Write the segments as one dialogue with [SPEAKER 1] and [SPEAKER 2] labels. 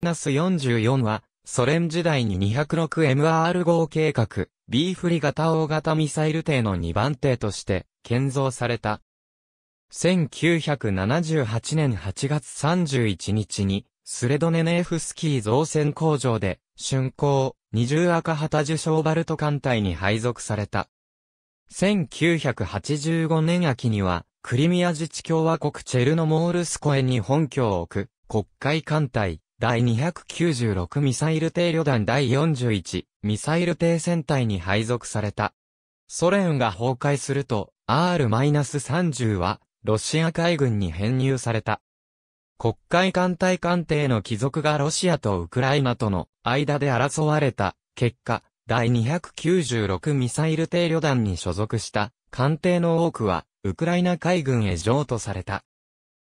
[SPEAKER 1] ナス44は、ソ連時代に 206MR 号計画、B フリ型大型ミサイル艇の2番艇として、建造された。1978年8月31日に、スレドネネフスキー造船工場で、竣工、二重赤旗受賞バルト艦隊に配属された。1985年秋には、クリミア自治共和国チェルノモールスコエに本拠を置く、国会艦隊、第296ミサイル艇旅団第41ミサイル艇戦隊に配属された。ソ連が崩壊すると R-30 はロシア海軍に編入された。国会艦隊艦艇の帰属がロシアとウクライナとの間で争われた結果、第296ミサイル艇旅団に所属した艦艇の多くはウクライナ海軍へ譲渡された。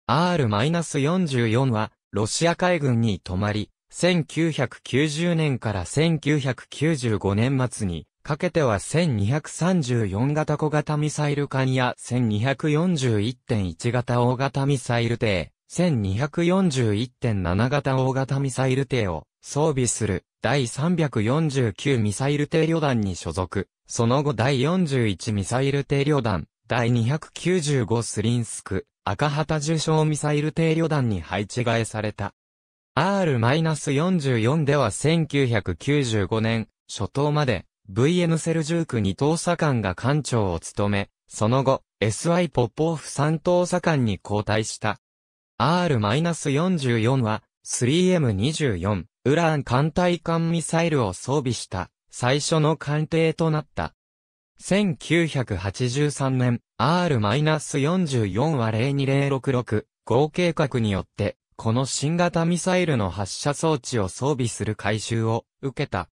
[SPEAKER 1] R-44 はロシア海軍に泊まり、1990年から1995年末にかけては1234型小型ミサイル艦や1241.1型大型ミサイル艇、1241.7型大型ミサイル艇を装備する第349ミサイル艇旅団に所属、その後第41ミサイル艇旅団、第295スリンスク、赤旗重傷ミサイル定旅団に配置替えされた。R-44 では1995年、初頭まで、VN セルジューク2等左官が艦長を務め、その後、SI ポッポーフ3等左官に交代した。R-44 は、3M24、ウラン艦隊艦ミサイルを装備した、最初の艦艇となった。1983年 R-44 は02066合計画によって、この新型ミサイルの発射装置を装備する改修を受けた。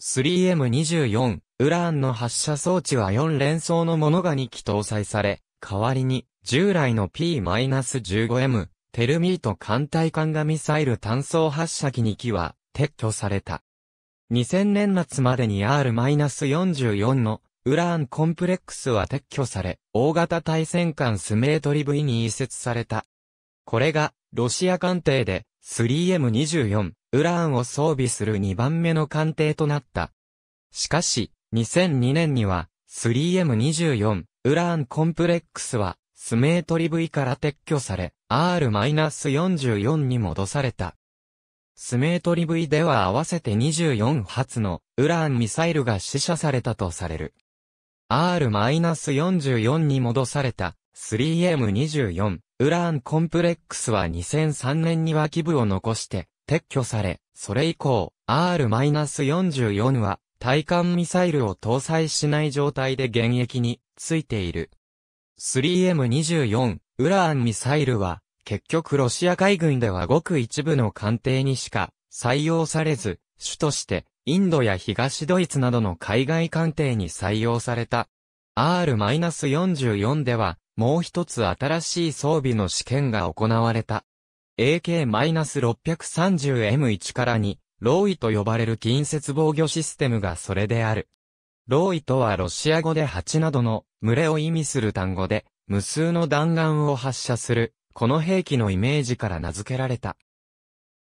[SPEAKER 1] 3M24 ウランの発射装置は4連装のものが2機搭載され、代わりに従来の P-15M テルミート艦隊艦がミサイル単装発射機2機は撤去された。2000年末までに R-44 のウラーンコンプレックスは撤去され、大型対戦艦スメートリ V に移設された。これが、ロシア艦艇で、3M24、ウラーンを装備する2番目の艦艇となった。しかし、2002年には、3M24、ウラーンコンプレックスは、スメートリ V から撤去され、R-44 に戻された。スメートリ V では合わせて24発のウランミサイルが死者されたとされる。R-44 に戻された 3M24 ウランコンプレックスは2003年に脇部を残して撤去され、それ以降 R-44 は対艦ミサイルを搭載しない状態で現役についている。3M24 ウランミサイルは結局ロシア海軍ではごく一部の艦艇にしか採用されず、主としてインドや東ドイツなどの海外艦艇に採用された。R-44 では、もう一つ新しい装備の試験が行われた。AK-630M1 から2、ローイと呼ばれる近接防御システムがそれである。ローイとはロシア語で蜂などの群れを意味する単語で、無数の弾丸を発射する、この兵器のイメージから名付けられた。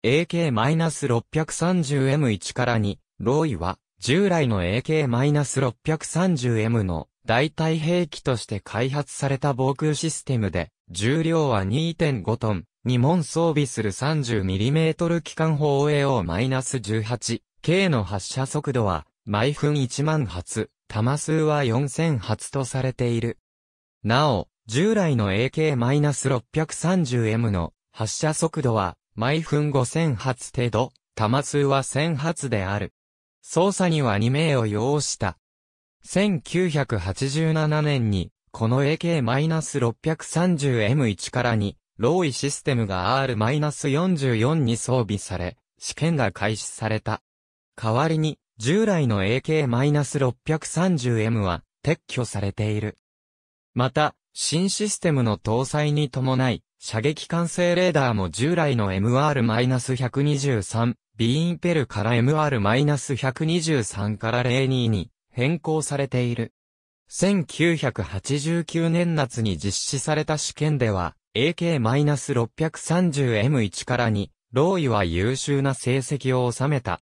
[SPEAKER 1] AK-630M1 から2、ロイは、従来の AK-630M の代替兵器として開発された防空システムで、重量は2.5トン、2門装備する 30mm 機関砲 AO-18K の発射速度は、毎分1万発、弾数は4000発とされている。なお、従来の AK-630M の発射速度は毎分5000発程度、弾数は1000発である。捜査には2名を要した。1987年に、この AK-630M1 からに、ローイシステムが R-44 に装備され、試験が開始された。代わりに、従来の AK-630M は撤去されている。また、新システムの搭載に伴い、射撃管制レーダーも従来の MR-123、B インペルから MR-123 から02に変更されている。1989年夏に実施された試験では、AK-630M1 から2、ローイは優秀な成績を収めた。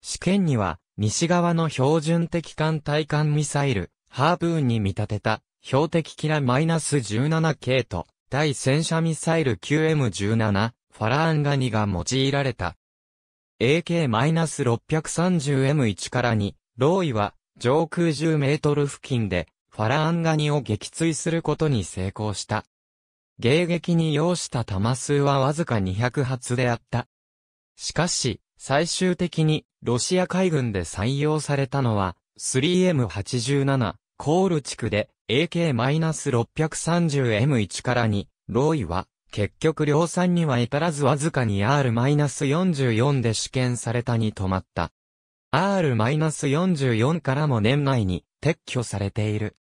[SPEAKER 1] 試験には、西側の標準的艦対艦ミサイル、ハーブーンに見立てた、標的キラ -17 系と、対戦車ミサイル QM17、ファラーンガニが用いられた。AK-630M1 から2、ローイは上空10メートル付近でファラーンガニを撃墜することに成功した。迎撃に要した弾数はわずか200発であった。しかし、最終的にロシア海軍で採用されたのは 3M87 コール地区で AK-630M1 から2、ロイは、結局量産には至らずわずかに R-44 で試験されたに止まった。R-44 からも年内に撤去されている。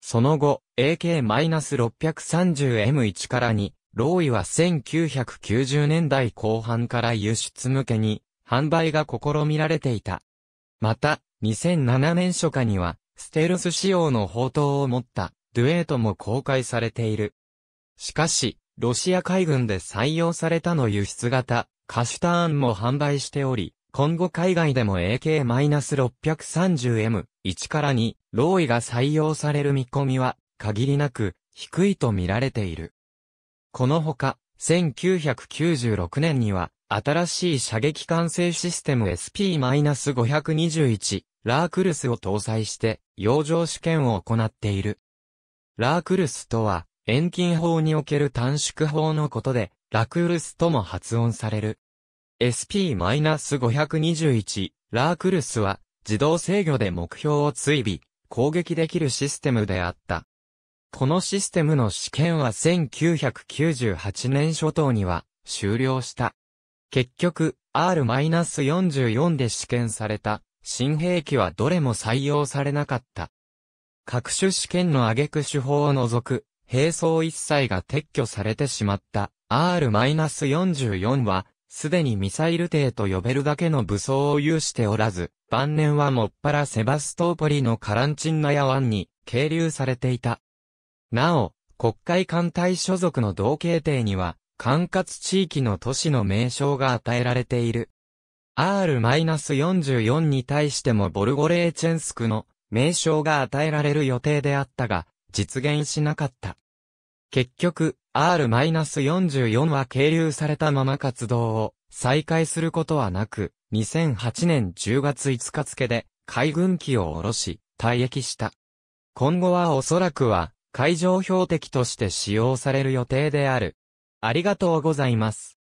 [SPEAKER 1] その後、AK-630M1 から2、ローイは1990年代後半から輸出向けに販売が試みられていた。また、2007年初夏にはステルス仕様の砲塔を持ったドゥエートも公開されている。しかし、ロシア海軍で採用されたの輸出型、カシュターンも販売しており、今後海外でも AK-630M1 から2、ローイが採用される見込みは、限りなく、低いと見られている。このほか、1996年には、新しい射撃管制システム SP-521 ラークルスを搭載して、洋上試験を行っている。ラークルスとは、遠近法における短縮法のことで、ラクルスとも発音される。SP-521、ラークルスは、自動制御で目標を追尾、攻撃できるシステムであった。このシステムの試験は1998年初頭には終了した。結局、R-44 で試験された新兵器はどれも採用されなかった。各種試験の挙句手法を除く、兵装一切が撤去されてしまった R-44 は、すでにミサイル艇と呼べるだけの武装を有しておらず、晩年はもっぱらセバストーポリのカランチンナヤ湾に係留されていた。なお、国会艦隊所属の同系艇には、管轄地域の都市の名称が与えられている。R-44 に対してもボルゴレーチェンスクの名称が与えられる予定であったが、実現しなかった。結局、R-44 は経留されたまま活動を再開することはなく、2008年10月5日付で海軍機を下ろし、退役した。今後はおそらくは海上標的として使用される予定である。ありがとうございます。